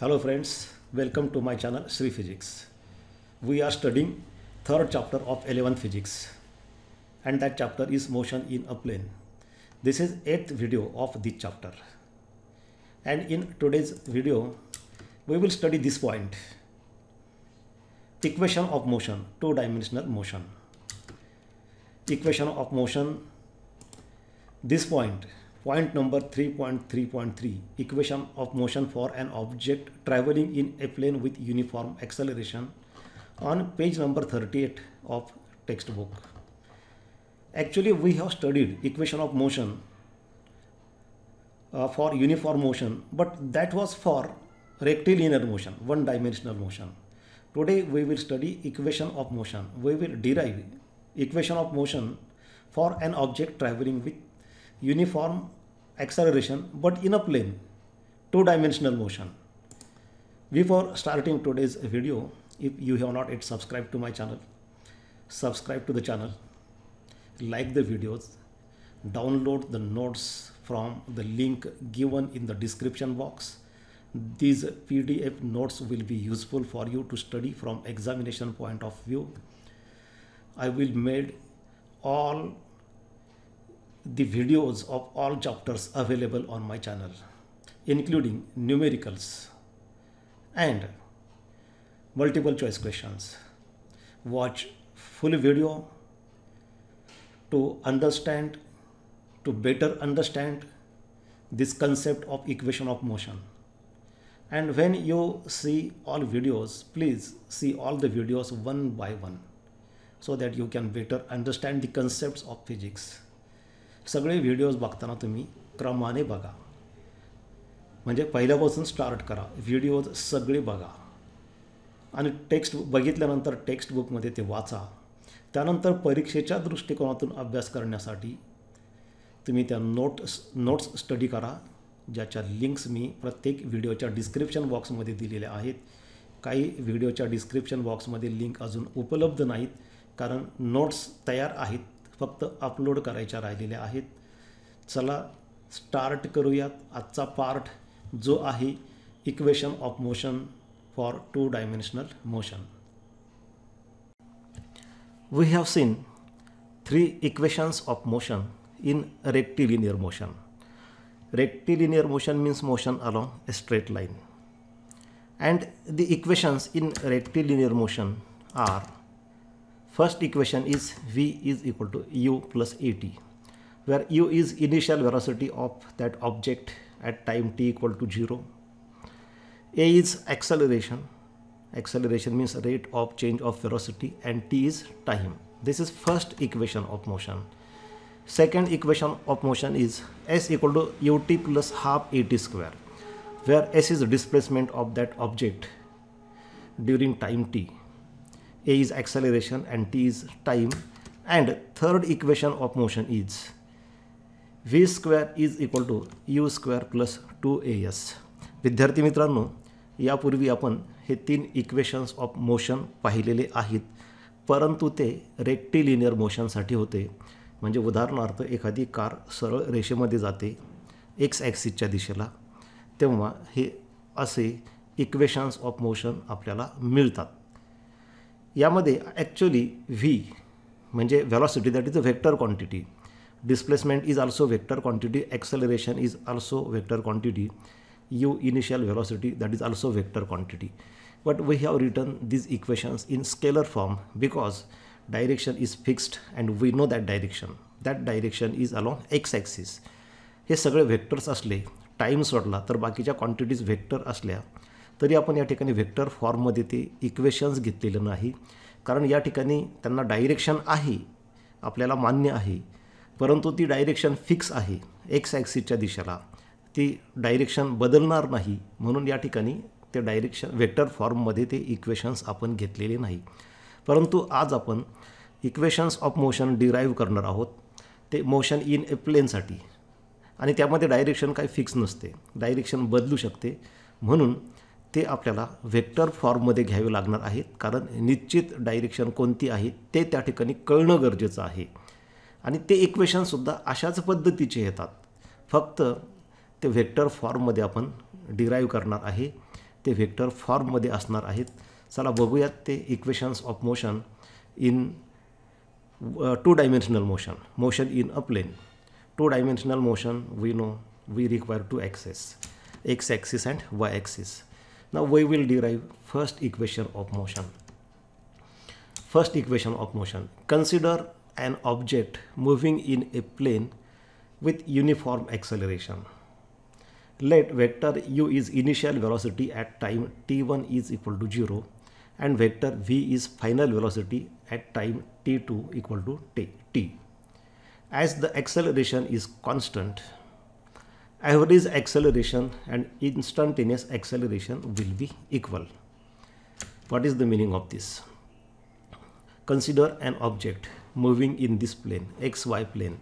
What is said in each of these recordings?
Hello friends, welcome to my channel Sri Physics. We are studying third chapter of 11 physics and that chapter is motion in a plane. This is eighth video of this chapter and in today's video we will study this point equation of motion two dimensional motion equation of motion this point Point number 3.3.3 Equation of motion for an object traveling in a plane with uniform acceleration on page number 38 of textbook. Actually, we have studied equation of motion uh, for uniform motion, but that was for rectilinear motion, one dimensional motion. Today we will study equation of motion. We will derive equation of motion for an object traveling with uniform acceleration but in a plane, two-dimensional motion. Before starting today's video, if you have not yet subscribed to my channel, subscribe to the channel, like the videos, download the notes from the link given in the description box. These PDF notes will be useful for you to study from examination point of view. I will made all the videos of all chapters available on my channel, including numericals and multiple choice questions. Watch full video to understand, to better understand this concept of equation of motion. And when you see all videos, please see all the videos one by one so that you can better understand the concepts of physics. सगळे videos बघताना तुम्ही क्रमाने बघा म्हणजे पहिल्यापासून start करा videos सगळे बघा आणि टेक्स्ट बघितल्यानंतर टेक्स्टबुकमध्ये ते वाचा त्यानंतर परीक्षेच्या दृष्टिकोनातून अभ्यास करण्यासाठी तुम्ही त्या नोट्स नोट्स स्टडी करा ज्याच्या लिंक्स मी प्रत्येक व्हिडिओच्या डिस्क्रिप्शन बॉक्समध्ये दिलेल्या आहेत काही व्हिडिओच्या डिस्क्रिप्शन बॉक्समध्ये लिंक अजून उपलब्ध नाहीत कारण नोट्स तयार आहेत फक्त अपलोड करायच्या राहिलेल्या आहेत चला स्टार्ट करूयात आजचा पार्ट जो आहे equation of motion for two dimensional motion we have seen three equations of motion in rectilinear motion rectilinear motion means motion along a straight line and the equations in rectilinear motion are First equation is V is equal to u plus at where u is initial velocity of that object at time t equal to 0. A is acceleration. Acceleration means rate of change of velocity and t is time. This is first equation of motion. Second equation of motion is s equal to ut plus half at square where s is displacement of that object during time t a is acceleration and t is time and third equation of motion is v square is equal to you square plus two A S विद्यार्थी मित्रांनो यापूर्वी आपण हे तीन equations of motion पाहिलेले आहेत परंतु ते रेक्टिलिनियर मोशनसाठी होते म्हणजे उदाहरणार्थ एखादी कार सरळ रेषेमध्ये जाते एक्स ॲक्सिसच्या दिशेला तेव्हा हे असे इक्वेशन्स ऑफ मोशन आपल्याला मिळतात यामध्ये ॲक्च्युली व्ही म्हणजे velocity that is a vector quantity displacement is also vector quantity acceleration is also vector quantity U initial velocity that is also vector quantity but we have return these equations in scalar form because direction is fixed and we know that direction that direction is along X axis हे सगळे vectors असले time सोडला तर बाकीच्या quantities vector असल्या तरी आपण या ठिकाणी व्हेक्टर फॉर्ममध्ये ते इक्वेशन्स घेतलेलं नाही कारण या ठिकाणी त्यांना डायरेक्शन आहे आपल्याला मान्य आहे परंतु ती डायरेक्शन फिक्स आहे एक्स ॲक्सिसच्या दिशेला ती डायरेक्शन बदलणार नाही म्हणून या ठिकाणी ते डायरेक्शन व्हेक्टर फॉर्ममध्ये ते इक्वेशन्स आपण घेतलेले नाही परंतु आज आपण इक्वेशन्स ऑफ मोशन डिराईव्ह करणार आहोत ते मोशन इन ए प्लेनसाठी आणि त्यामध्ये डायरेक्शन काही फिक्स नसते डायरेक्शन बदलू शकते म्हणून ते आपल्याला व्हेक्टर फॉर्ममध्ये घ्यावे लागणार आहेत कारण निश्चित डायरेक्शन कोणती आहे ते त्या ठिकाणी कळणं गरजेचं आहे आणि ते इक्वेशनसुद्धा अशाच पद्धतीचे येतात फक्त ते व्हेक्टर फॉर्ममध्ये आपण डिराईव्ह करणार आहे ते व्हेक्टर फॉर्ममध्ये असणार आहेत चला बघूयात ते equations of motion in two dimensional motion motion in a plane two dimensional motion we know we require two axes X axis and Y axis Now we will derive first equation of motion. First equation of motion. Consider an object moving in a plane with uniform acceleration. Let vector u is initial velocity at time t1 is equal to 0 and vector v is final velocity at time t2 equal to t. As the acceleration is constant, average acceleration and instantaneous acceleration will be equal. What is the meaning of this? Consider an object moving in this plane, xy plane,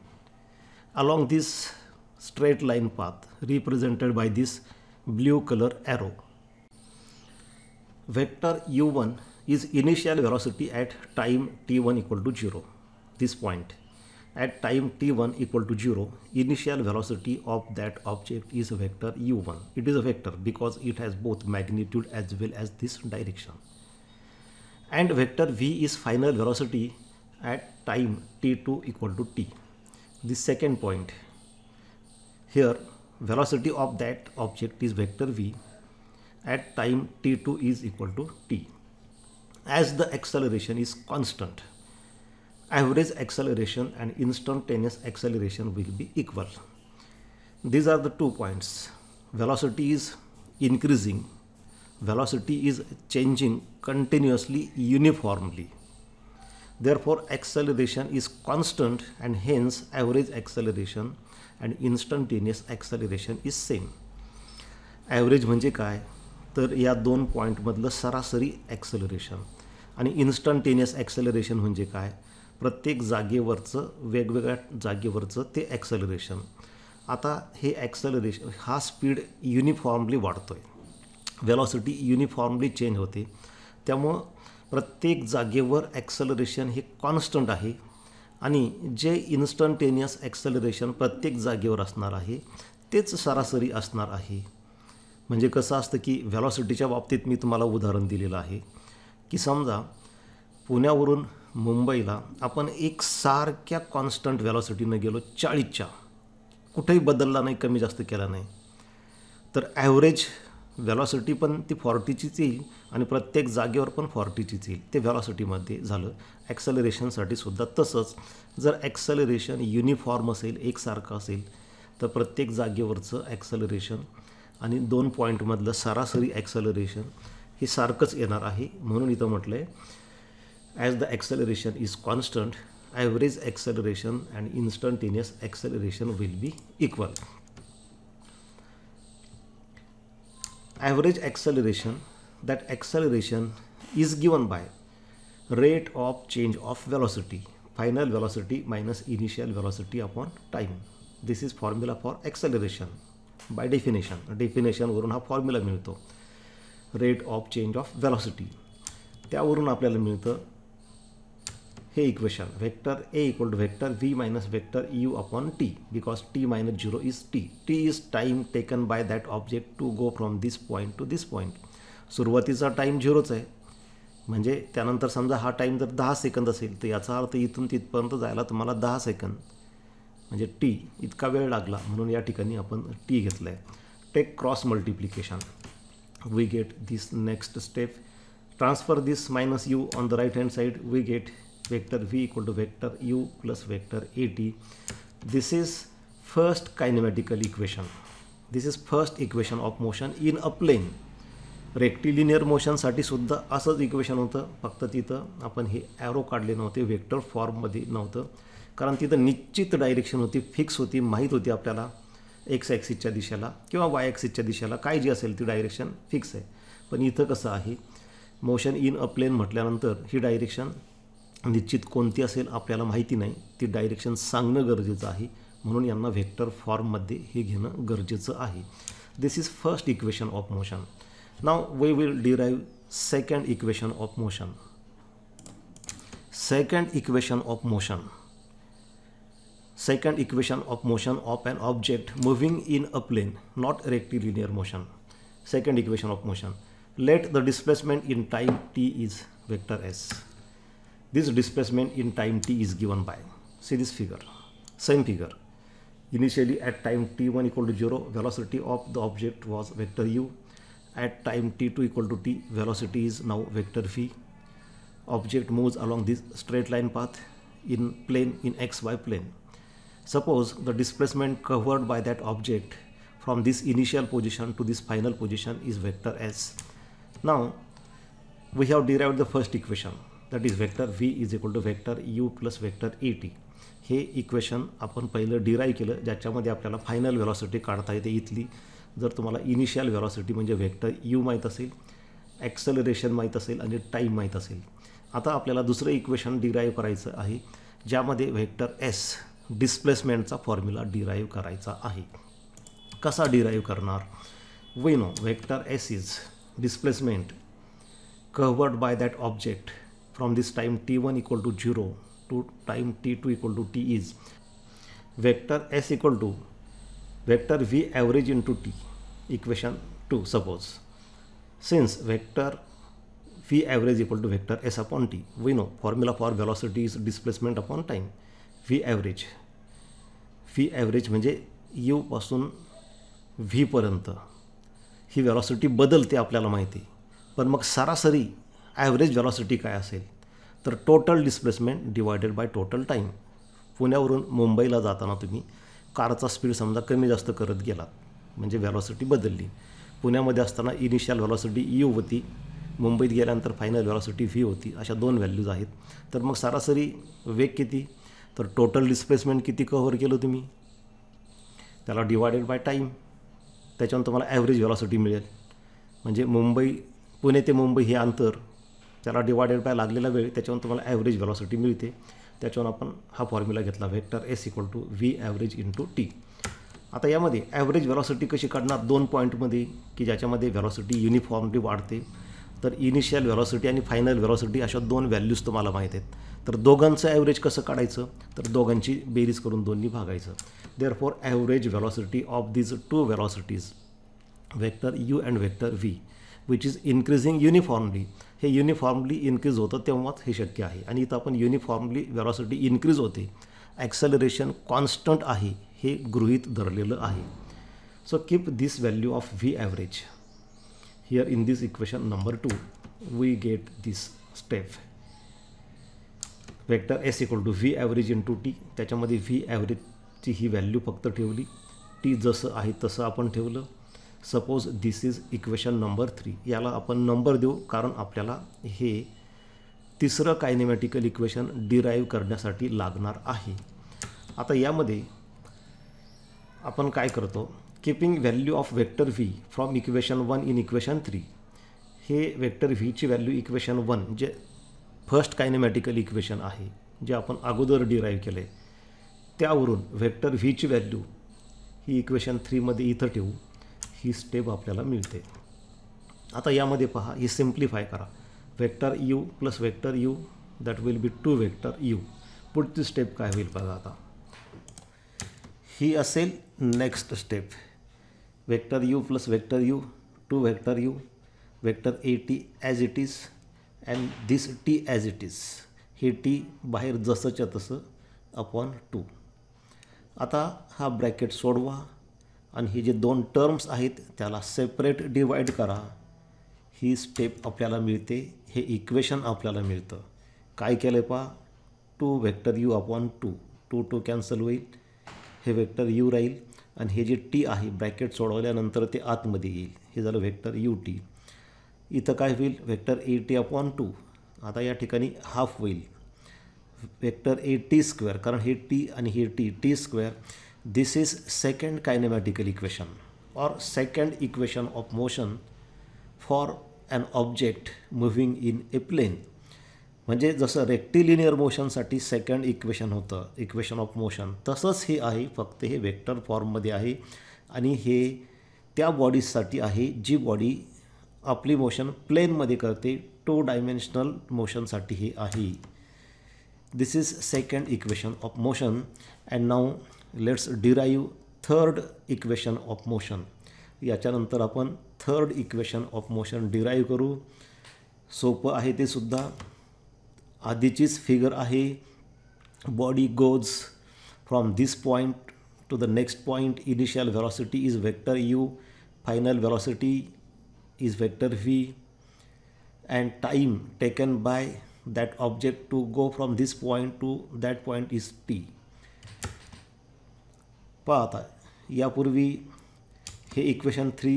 along this straight line path represented by this blue color arrow. Vector u1 is initial velocity at time t1 equal to 0, this point at time t1 equal to 0, initial velocity of that object is a vector u1. It is a vector because it has both magnitude as well as this direction. And vector v is final velocity at time t2 equal to t. The second point here velocity of that object is vector v at time t2 is equal to t. As the acceleration is constant, average acceleration and instantaneous acceleration will be equal. These are the two points. Velocity is increasing. Velocity is changing continuously uniformly. Therefore, acceleration is constant and hence average acceleration and instantaneous acceleration is same. Average म्हणजे काय तर या दोन पॉईंटमधलं सरासरी acceleration आणि instantaneous acceleration म्हणजे काय प्रत्येक जागेवरचं वेगवेगळ्या जागेवरचं ते ॲक्सलरेशन आता हे ॲक्सलरेशन हा स्पीड युनिफॉर्मली वाढतो आहे वेलॉसिटी युनिफॉर्मली चेंज होते त्यामुळं प्रत्येक जागेवर ॲक्सलरेशन हे कॉन्स्टंट आहे आणि जे इन्स्टंटेनियस ॲक्सलरेशन प्रत्येक जागेवर असणार आहे तेच सरासरी असणार आहे म्हणजे कसं असतं की व्हॅलॉसिटीच्या बाबतीत मी तुम्हाला उदाहरण दिलेलं आहे की समजा पुण्यावरून मुंबईला आपण एक सारख्या कॉन्स्टंट व्हॅलॉसिटीनं गेलो चाळीसच्या कुठेही बदलला नाही कमी जास्त केला नाही तर ॲव्हरेज व्हॅलॉसिटी पण ती फॉर्टीचीच येईल आणि प्रत्येक जागेवर पण फॉर्टीचीच येईल ते व्हॅलॉसिटीमध्ये झालं ॲक्सलरेशनसाठी सुद्धा तसंच जर ॲक्सलरेशन युनिफॉर्म असेल एकसारखं असेल तर प्रत्येक जागेवरचं ॲक्सलरेशन आणि दोन पॉईंटमधलं सरासरी ॲक्सलरेशन हे सारखंच येणार आहे म्हणून इथं म्हटलं आहे as the acceleration is constant average acceleration and instantaneous acceleration will be equal average acceleration that acceleration is given by rate of change of velocity final velocity minus initial velocity upon time this is formula for acceleration by definition definition वरून हा formula मिळतो rate of change of velocity त्यावरून आपल्याला मिळतं हे equation vector A equal to vector V minus vector you upon T because T minus zero is T T is time taken by that object to go from this point to this point सुरुवातीचा time झिरोच आहे म्हणजे त्यानंतर समजा हा time जर दहा second असेल तर याचा अर्थ इथून तिथपर्यंत जायला तुम्हाला दहा सेकंद म्हणजे टी इतका वेळ लागला म्हणून या ठिकाणी आपण टी घेतलं आहे take cross multiplication we get this next step transfer this minus U on the right hand side we get vector v equal to vector u plus vector at. This is first kinematical equation This is first equation of motion in a plane rectilinear मोशनसाठी सुद्धा असंच equation होतं फक्त तिथं आपण हे arrow काढले नव्हते व्हेक्टर फॉर्ममध्ये नव्हतं कारण तिथं निश्चित डायरेक्शन होती फिक्स होती माहीत होती आपल्याला एक्स ॲक्सिसच्या दिशेला किंवा वाय ॲक्सिसच्या दिशेला काय जी असेल ती डायरेक्शन फिक्स आहे पण इथं कसं आहे मोशन इन अ प्लेन म्हटल्यानंतर ही डायरेक्शन निश्चित कोणती असेल आपल्याला माहिती नाही ती डायरेक्शन सांगणं गरजेचं आहे म्हणून यांना व्हेक्टर फॉर्ममध्ये हे घेणं गरजेचं आहे this is first equation of motion now we will derive second equation of motion second equation of motion second equation of motion of an object moving in a plane not rectilinear motion second equation of motion let the displacement in time t is vector s This displacement in time t is given by, see this figure, same figure. Initially at time t1 equal to 0, velocity of the object was vector u. At time t2 equal to t, velocity is now vector phi. Object moves along this straight line path in plane, in xy plane. Suppose the displacement covered by that object from this initial position to this final position is vector s. Now, we have derived the first equation that is vector v is equal to vector u plus vector a t हे equation आपण पहिलं derive केलं ज्याच्यामध्ये आपल्याला final velocity काढता येते इथली जर तुम्हाला इनिशियल व्हेलॉसिटी म्हणजे व्हेक्टर यू माहीत असेल ॲक्सलरेशन माहीत असेल आणि टाईम माहीत असेल आता आपल्याला दुसरं इक्वेशन डिराईव्ह करायचं आहे ज्यामध्ये व्हेक्टर एस डिस्प्लेसमेंटचा फॉर्म्युला डिराईव्ह करायचा आहे कसा डिराईव्ह करणार we know vector s is displacement covered by that object from this time t1 equal to 0 to time t2 equal to t is vector s equal to vector v average into t equation 2 suppose since vector v average equal to vector s upon t we know formula for velocity is displacement upon time v average v average म्हणजे u पासून व्हीपर्यंत ही velocity बदलते आपल्याला माहिती पण मग सरासरी average velocity काय असेल तर total displacement divided by total time पुण्यावरून मुंबईला जाताना तुम्ही कारचा स्पीड समजा कमी जास्त करत गेलात म्हणजे व्हॅलॉसिटी बदलली पुण्यामध्ये असताना इनिशियल व्हॅलॉसिटी ई होती मुंबईत गेल्यानंतर फायनल व्हॅलॉसिटी व्ही होती अशा दोन व्हॅल्यूज आहेत तर मग सरासरी वेग किती तर टोटल डिस्प्लेसमेंट किती कव्हर केलं तुम्ही त्याला डिवायडेड बाय टाईम त्याच्यावर तुम्हाला ॲव्हरेज व्हॅलॉसिटी मिळेल म्हणजे मुंबई पुणे ते मुंबई हे अंतर त्याला डिवायडेड बाय लागलेला वेळ त्याच्यावर तुम्हाला ॲव्हरेज व्हेलॉसिटी मिळते त्याच्यावर आपण हा फॉर्म्युला घेतला vector s equal to v average to t आता यामध्ये ॲव्हरेज व्हेलॉसिटी कशी काढणार दोन पॉईंटमध्ये की ज्याच्यामध्ये व्हेलॉसिटी युनिफॉर्मली वाढते तर इनिशियल व्हेलॉसिटी आणि फायनल व्हेलॉसिटी अशा दोन व्हॅल्यूज तुम्हाला माहीत आहेत तर दोघांचं ॲव्हरेज कसं काढायचं तर दोघांची बेरीज करून दोन्ही भागायचं therefore average velocity of these two velocities vector u and vector v which is increasing uniformly हे युनिफॉर्मली इन्क्रीज होतं तेव्हाच हे शक्य आहे आणि इथं आपण युनिफॉर्मली वेरॉसिटी इन्क्रीज होते ॲक्सेलरेशन कॉन्स्टंट आहे हे गृहीत धरलेलं आहे so keep this value of v average here in this equation number two we get this step vector s equal to v average into T त्याच्यामध्ये v ॲव्हरेजची ही value फक्त ठेवली टी जसं आहे तसं आपण ठेवलं suppose this is equation number three याला आपण नंबर देऊ कारण आपल्याला हे तिसरं कायनेमॅटिकल इक्वेशन डिराईव्ह करण्यासाठी लागणार आहे आता यामध्ये आपण काय करतो keeping value of vector v from equation one in equation three हे वेक्टर व्हीची व्हॅल्यू इक्वेशन वन जे फर्स्ट कायनेमॅटिकल इक्वेशन आहे जे आपण अगोदर डिराईव्ह केले आहे त्यावरून व्हेक्टर व्हीची व्हॅल्यू ही इक्वेशन थ्रीमध्ये इथं ठेवू ही स्टेप आपल्याला मिळते आता यामध्ये पहा ही सिम्प्लिफाय करा vector u plus vector u that will be two vector u पुढची स्टेप काय होईल बघा आता ही असेल next step vector u plus vector u two vector u vector a t as it is and this t as it is हे t बाहेर जसंच्या तसं अपॉन टू आता हा ब्रॅकेट सोडवा आणि हे जे दोन टर्म्स आहेत त्याला सेपरेट डिवाईड करा ही स्टेप आपल्याला मिळते हे इक्वेशन आपल्याला मिळतं काय केलं आहे पहा two vector you upon two two two cancel होईल हे व्हेक्टर यू राहील आणि हे जे टी आहे ब्रॅकेट सोडवल्यानंतर ते आतमध्ये येईल हे झालं व्हेक्टर यू टी इथं काय होईल vector a t upon two आता या ठिकाणी हाफ होईल व्हेक्टर ए टी स्क्वेअर कारण हे टी आणि हे t t square this is second kinematical equation or second equation of motion for an object moving in a plane म्हणजे जसं रेक्टिलिनियर मोशनसाठी सेकंड इक्वेशन होतं इक्वेशन ऑफ मोशन तसंच हे आहे फक्त हे वेक्टर फॉर्ममध्ये आहे आणि हे त्या बॉडीजसाठी आहे जी बॉडी आपली मोशन प्लेनमध्ये करते टू डायमेन्शनल मोशनसाठी हे आहे this is second equation of motion and now let's derive third equation of motion याच्यानंतर आपण third equation of motion derive करू सोपं आहे ते सुद्धा आधीचीच फिगर आहे body goes from this point to the next point initial velocity is vector u final velocity is vector v and time taken by that object to go from this point to that point is t पहा आता यापूर्वी हे equation three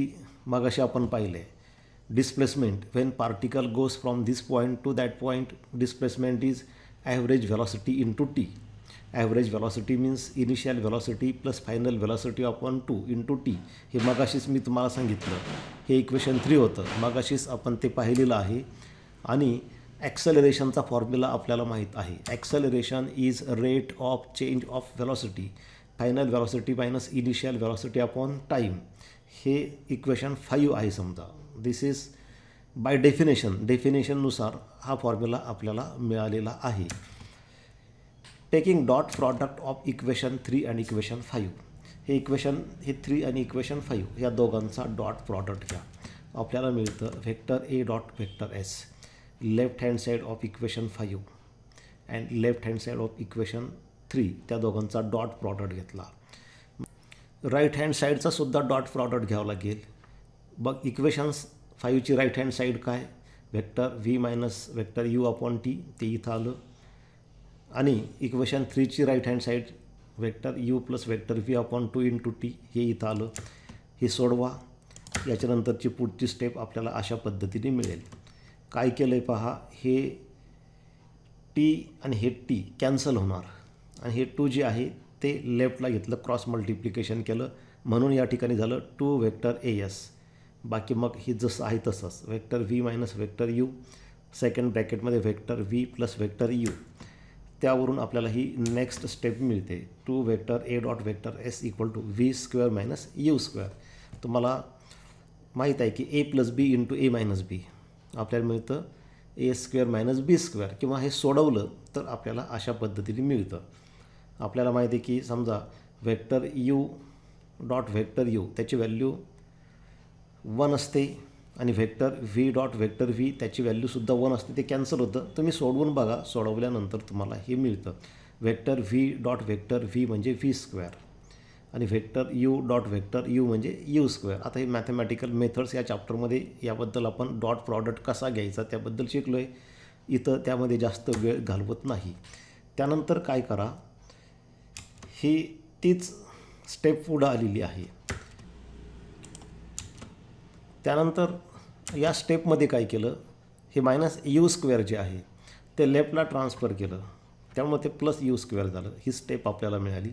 मगाशी आपण पाहिले displacement when particle goes from this point to that point displacement is average velocity into t average velocity means initial velocity plus final velocity of two into t हे मगाशीच मी तुम्हाला सांगितलं हे equation three होतं मगाशीच आपण ते पाहिलेलं आहे आणि ॲक्सलरेशनचा फॉर्म्युला आपल्याला माहीत आहे acceleration is rate of change of velocity final velocity minus initial velocity upon time हे इक्वेशन फाईव्ह आहे समजा दिस इज बाय डेफिनेशन डेफिनेशननुसार हा फॉर्म्युला आपल्याला मिळालेला आहे taking dot product of equation three and equation five हे इक्वेशन हे थ्री आणि इक्वेशन फाईव्ह या दोघांचा डॉट प्रॉडक्ट घ्या आपल्याला मिळतं vector a dot vector s left hand side of equation five and left hand side of equation three त्या दोघांचा डॉट प्रॉडक्ट घेतला राईट हँड साईडचा सुद्धा डॉट प्रॉडक्ट घ्यावं लागेल बघ इक्वेशन्स फाईव्हची राईट हँड साईड काय vector V minus vector you upon t ते इथं आलं आणि इक्वेशन थ्रीची right hand side vector u plus vector v upon two into t हे इथं आलं हे सोडवा याच्यानंतरची पुढची स्टेप आपल्याला अशा पद्धतीने मिळेल काय केलं आहे पहा हे टी आणि हे टी कॅन्सल होणार आणि हे टू जे आहे ते लेफ्टला घेतलं क्रॉस मल्टिप्लिकेशन केलं म्हणून या ठिकाणी झालं टू व्हेक्टर ए एस बाकी मग ही जसं आहे तसंच vector V minus vector u second ब्रॅकेटमध्ये vector v plus vector u त्यावरून आपल्याला ही नेक्स्ट स्टेप मिळते two vector a dot vector s equal to v square minus u square तुम्हाला माहीत आहे की a plus b into a minus b आपल्याला मिळतं a square minus b square किंवा हे सोडवलं तर आपल्याला अशा पद्धतीने मिळतं आपल्याला माहिती आहे की समजा vector u dot vector u त्याची व्हॅल्यू वन असते आणि vector v dot vector v त्याची व्हॅल्यूसुद्धा वन असते ते कॅन्सल होतं तुम्ही सोडवून बघा सोडवल्यानंतर तुम्हाला हे मिळतं vector v dot vector v म्हणजे व्ही स्क्वेअर आणि vector u dot vector u म्हणजे यू स्क्वेअर आता हे मॅथमॅटिकल मेथड्स या चॅप्टरमध्ये याबद्दल आपण डॉट प्रॉडक्ट कसा घ्यायचा त्याबद्दल शिकलो आहे इथं त्यामध्ये जास्त वेळ घालवत नाही त्यानंतर काय करा ही तीच स्टेप पुढं आलेली आहे त्यानंतर या स्टेपमध्ये काय केलं हे मायनस यू स्क्वेअर जे आहे ते लेफ्टला ट्रान्सफर केलं त्यामुळे ते प्लस यू स्क्वेअर झालं ही स्टेप आपल्याला मिळाली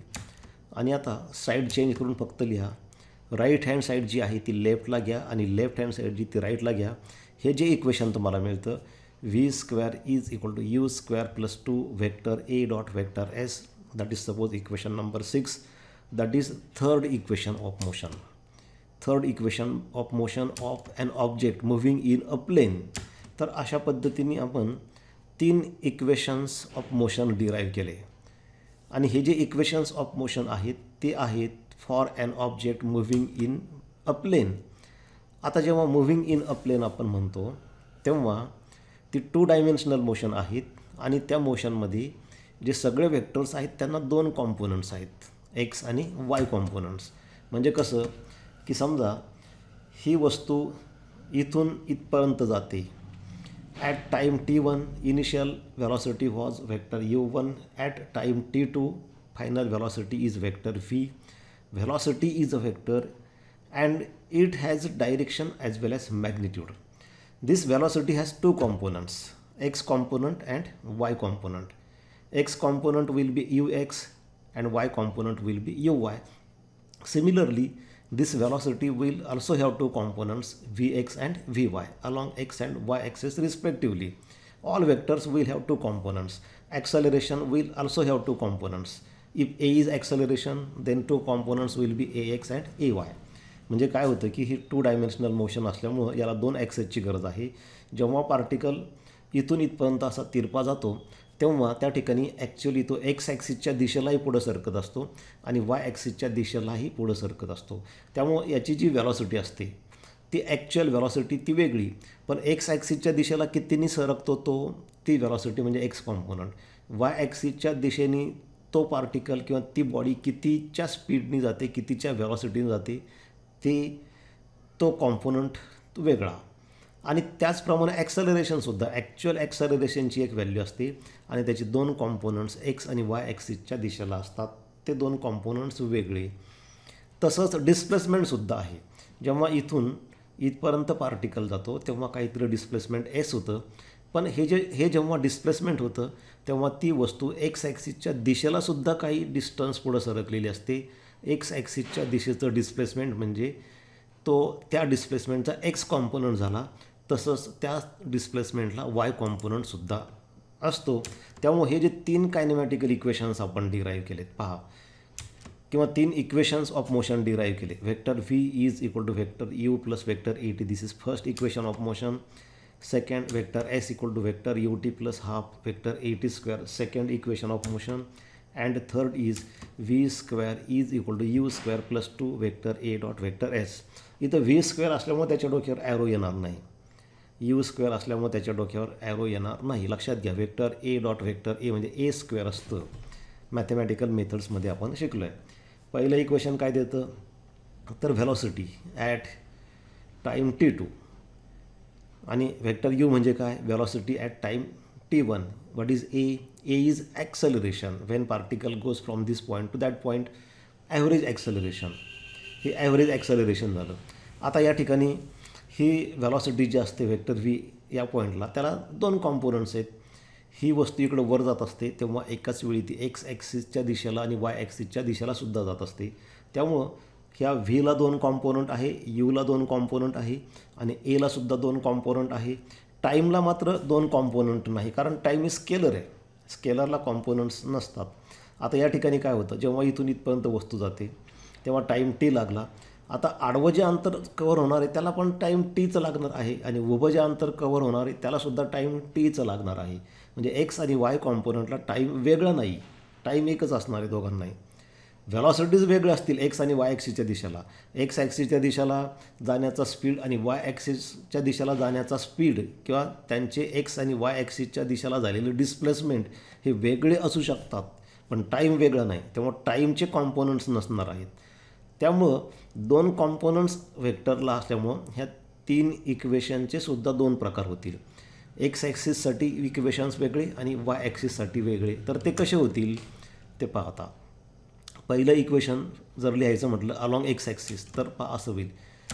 आणि आता साईड चेंज करून फक्त लिहा राईट हँड साईड जी आहे ती लेफ्टला घ्या आणि लेफ्ट हँड साईड जी ती राईटला घ्या हे जे इक्वेशन तुम्हाला मिळतं v square is equal to you square plus two vector a dot vector s that is suppose equation number 6 that is third equation of motion third equation of motion of an object moving in a plane तर अशा पद्धतीने आपण तीन equations of motion derive केले आणि हे जे equations of motion आहेत ते आहेत for an object moving in a plane आता जेव्हा मुव्हिंग इन अ प्लेन आपण म्हणतो तेव्हा ती टू डायमेन्शनल मोशन आहेत आणि त्या मोशनमध्ये जे सगळे व्हेक्टर्स आहेत त्यांना दोन कॉम्पोनंट्स आहेत एक्स आणि वाय कॉम्पोनंट्स म्हणजे कसं की समजा ही वस्तू इथून इथपर्यंत जाते at time t one initial velocity was vector u one at time t two final velocity is vector v velocity is a vector and it has direction as well as magnitude this velocity has two components x component and y component x component will be ux and y component will be uy. Similarly, this velocity will also have two components vx and vy along x and y axis respectively. All vectors will have two components. Acceleration will also have two components. If a is acceleration, then two components will be ax and ay. म्हणजे काय होतं की ही to dimensional motion असल्यामुळं याला दोन ॲक्सेसची गरज आहे जेव्हा पार्टिकल इथून इथपर्यंत असा तिरपा जातो तेव्हा त्या ठिकाणी ॲक्च्युली तो एक्स ॲक्सिसच्या दिशेलाही पुढं सरकत असतो आणि वाय ॲक्सिसच्या दिशेलाही पुढं सरकत असतो त्यामुळं याची जी व्हॅलॉसिटी असते ती ॲक्च्युअल व्हॅलॉसिटी ती वेगळी पण एक्स ॲक्सिसच्या दिशेला कितीनी सरकतो तो ती व्हॅलॉसिटी म्हणजे एक्स कॉम्पोनंट वाय ॲक्सिसच्या दिशेने तो पार्टिकल किंवा ती बॉडी कितीच्या स्पीडनी जाते कितीच्या व्हॅलॉसिटीने जाते ते तो कॉम्पोनंट वेगळा आणि त्याचप्रमाणे ॲक्सलरेशनसुद्धा ॲक्च्युअल ॲक्सलरेशनची एक व्हॅल्यू असते आणि त्याचे दोन कॉम्पोनंट्स एक्स आणि वाय ॲक्सिसच्या दिशेला असतात ते दोन कॉम्पोनंट्स वेगळे तसंच डिस्प्लेसमेंटसुद्धा आहे जेव्हा इथून इथपर्यंत पार्टिकल जातो तेव्हा काहीतरी डिस्प्लेसमेंट एस होतं पण हे जे हे जेव्हा डिस्प्लेसमेंट होतं तेव्हा ती वस्तू एक्स ॲक्सिसच्या दिशेलासुद्धा काही डिस्टन्स पुढं सरकलेली असते एक्स ॲक्सिसच्या दिशेचं डिस्प्लेसमेंट म्हणजे तो त्या डिस्प्लेसमेंटचा एक्स कॉम्पोनंट झाला तसंच त्या डिस्प्लेसमेंटला वाय कॉम्पोनंटसुद्धा असतो त्यामुळे हे जे तीन कायनेमॅटिकल इक्वेशन्स आपण डिराईव्ह केलेत पहा किंवा तीन इक्वेशन्स ऑफ मोशन डिराईव्ह केले vector v is equal to vector u plus vector a t this is first equation of motion second vector s equal to vector u t plus half vector a t square second equation of motion and third is v square is equal to you square plus two vector a dot vector s इथं v square असल्यामुळे त्याच्या डोक्यावर arrow येणार नाही you square असल्यामुळे त्याच्या डोक्यावर arrow येणार नाही लक्षात घ्या vector a dot vector a म्हणजे ए स्क्वेअर असतं मॅथमॅटिकल मेथड्समध्ये आपण शिकलो आहे पहिलं इक्वेशन काय देतं तर velocity at time t two आणि व्हेक्टर यू म्हणजे काय velocity at time t one what is a a is acceleration when particle goes from this point to that point average acceleration हे ॲव्हरेज ॲक्सलरेशन झालं आता या ठिकाणी ही velocity जी असते vector V या पॉईंटला त्याला दोन कॉम्पोनंट्स आहेत ही वस्तू इकडं वर जात असते तेव्हा एकाच वेळी ती एक्स ॲक्सिसच्या दिशेला आणि वाय ॲक्सिसच्या दिशेला सुद्धा जात असते त्यामुळं ह्या व्हीला दोन कॉम्पोनंट आहे यूला दोन कॉम्पोनंट आहे आणि एला सुद्धा दोन कॉम्पोनंट आहे टाईमला मात्र दोन कॉम्पोनंट नाही कारण टाईम हे स्केलर आहे स्केलरला कॉम्पोनंट्स नसतात आता या ठिकाणी काय होतं जेव्हा इथून इथपर्यंत वस्तू जाते तेव्हा टाईम टी लागला आता आडवं जे अंतर कवर होणार आहे त्याला पण टाईम टीचं लागणार आहे आणि उभं जे अंतर कवर होणार आहे त्यालासुद्धा टाईम टीचं लागणार आहे म्हणजे एक्स आणि वाय कॉम्पोनंटला टाईम वेगळा नाही टाईम एकच असणार आहे दोघांनाही व्हॅलॉसिटीज वेगळे असतील एक्स आणि वाय ॲक्सिसच्या दिशेला एक्स ॲक्सिसच्या दिशेला जाण्याचा स्पीड आणि वाय ॲक्सिसच्या दिशेला जाण्याचा स्पीड किंवा त्यांचे एक्स आणि वाय ॲक्सिसच्या दिशेला झालेले डिस्प्लेसमेंट हे वेगळे असू शकतात पण टाईम वेगळा नाही तेव्हा टाईमचे कॉम्पोनंट्स नसणार आहेत त्यामुळं दोन कॉम्पोनंट्स व्हेक्टरला असल्यामुळं ह्या तीन इक्वेशनचे सुद्धा दोन प्रकार होतील एक्स ॲक्सिससाठी इक्वेशन्स वेगळे आणि वाय ॲक्सिससाठी वेगळे तर ते कसे होतील ते पाहता पहिलं इक्वेशन जर लिहायचं म्हटलं अलॉंग एक्स ॲक्सिस तर पा असं होईल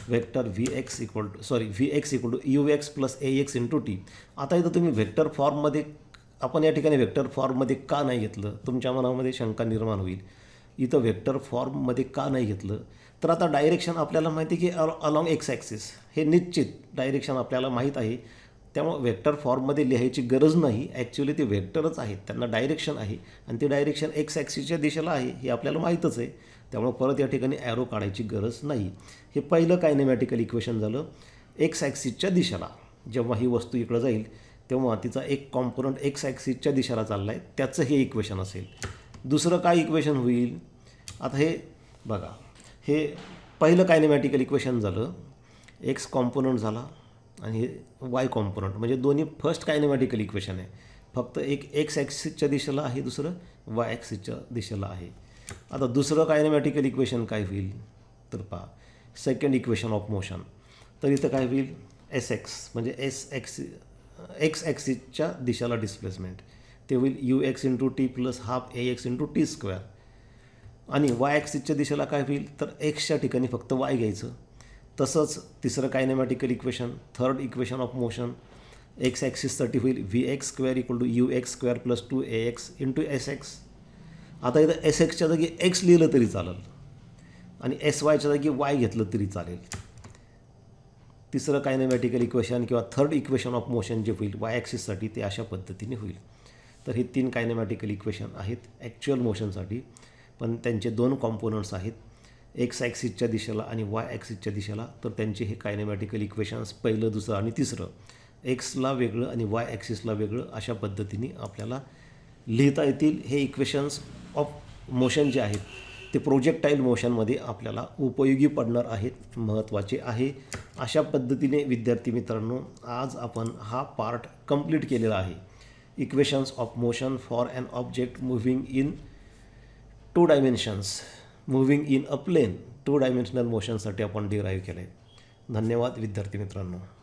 vector v x equal to sorry v x equal to u x plus a x to t आता इथं तुम्ही व्हेक्टर फॉर्ममध्ये आपण या ठिकाणी व्हेक्टर फॉर्ममध्ये का नाही घेतलं तुमच्या मनामध्ये शंका निर्माण होईल इथं व्हेक्टर फॉर्ममध्ये का नाही घेतलं तर आता डायरेक्शन आपल्याला माहिती की अल अलॉंग एक्स ॲक्सिस हे निश्चित डायरेक्शन आपल्याला माहीत आहे त्यामुळं व्हेक्टर फॉर्ममध्ये लिहायची गरज नाही ॲक्च्युली ते व्हेक्टरच आहेत त्यांना डायरेक्शन आहे आणि ते डायरेक्शन एक्स ॲक्सिसच्या दिशेला आहे हे आपल्याला माहीतच आहे त्यामुळं परत या ठिकाणी ॲरो काढायची गरज नाही हे पहिलं कायनेमॅटिकल इक्वेशन झालं एक्स ॲक्सिसच्या दिशेला जेव्हा ही वस्तू इकडं जाईल तेव्हा तिचा एक कॉम्पोनंट एक्स ॲक्सिसच्या दिशेला चालला आहे त्याचं हे इक्वेशन असेल दुसरं काय इक्वेशन होईल आता हे बघा हे पहिलं कायनेमॅटिकल इक्वेशन झालं एक्स कॉम्पोनंट झाला आणि हे वाय कॉम्पोनंट म्हणजे दोन्ही फर्स्ट कायनेमॅटिकल इक्वेशन आहे फक्त एक एक्स ॲक्सिसच्या दिशेला आहे दुसरं वाय ॲक्सिसच्या दिशेला आहे आता दुसरं कायनेमॅटिकल इक्वेशन काय होईल तर पहा सेकंड इक्वेशन ऑफ मोशन तर इथं काय होईल एस एक्स म्हणजे एस एक्स एक्स ॲक्सिसच्या दिशेला डिस्प्लेसमेंट ते होईल u x into t plus half a x into t square आणि वाय ॲक्सिसच्या दिशेला काय होईल तर एक्सच्या ठिकाणी फक्त वाय घ्यायचं तसंच तिसरं kinematical equation third equation of motion x ॲक्सिससाठी होईल v x square equal to u x square plus two a x into s x आता इथं एस एक्सच्या जागी एक्स लिहिलं तरी चालेल आणि एस वायच्या जागी वाय घेतलं तरी चालेल तिसरं कायनेमॅटिकल इक्वेशन किंवा थर्ड इक्वेशन ऑफ मोशन जे होईल वाय ॲक्सिससाठी ते अशा पद्धतीने होईल तर हे तीन कायनेमॅटिकल इक्वेशन आहेत ॲक्च्युअल मोशनसाठी पण त्यांचे दोन कॉम्पोनंट्स आहेत एक्स ॲक्सिसच्या दिशेला आणि वाय ॲक्सिसच्या दिशेला तर त्यांचे हे कायनेमॅटिकल इक्वेशन्स पहिलं दुसरं आणि तिसरं एक्सला वेगळं आणि वाय ॲक्सिसला वेगळं अशा पद्धतीने आपल्याला लिहिता येतील हे इक्वेशन्स ऑफ मोशन जे आहेत ते प्रोजेक्टाईल मोशनमध्ये आपल्याला उपयोगी पडणार आहेत महत्त्वाचे आहे अशा पद्धतीने विद्यार्थी मित्रांनो आज आपण हा पार्ट कंप्लीट केलेला आहे equations of motion for an object moving in two dimensions moving in a plane two dimensional motion साठी आपण derive केले धन्यवाद विद्यार्थी मित्रांनो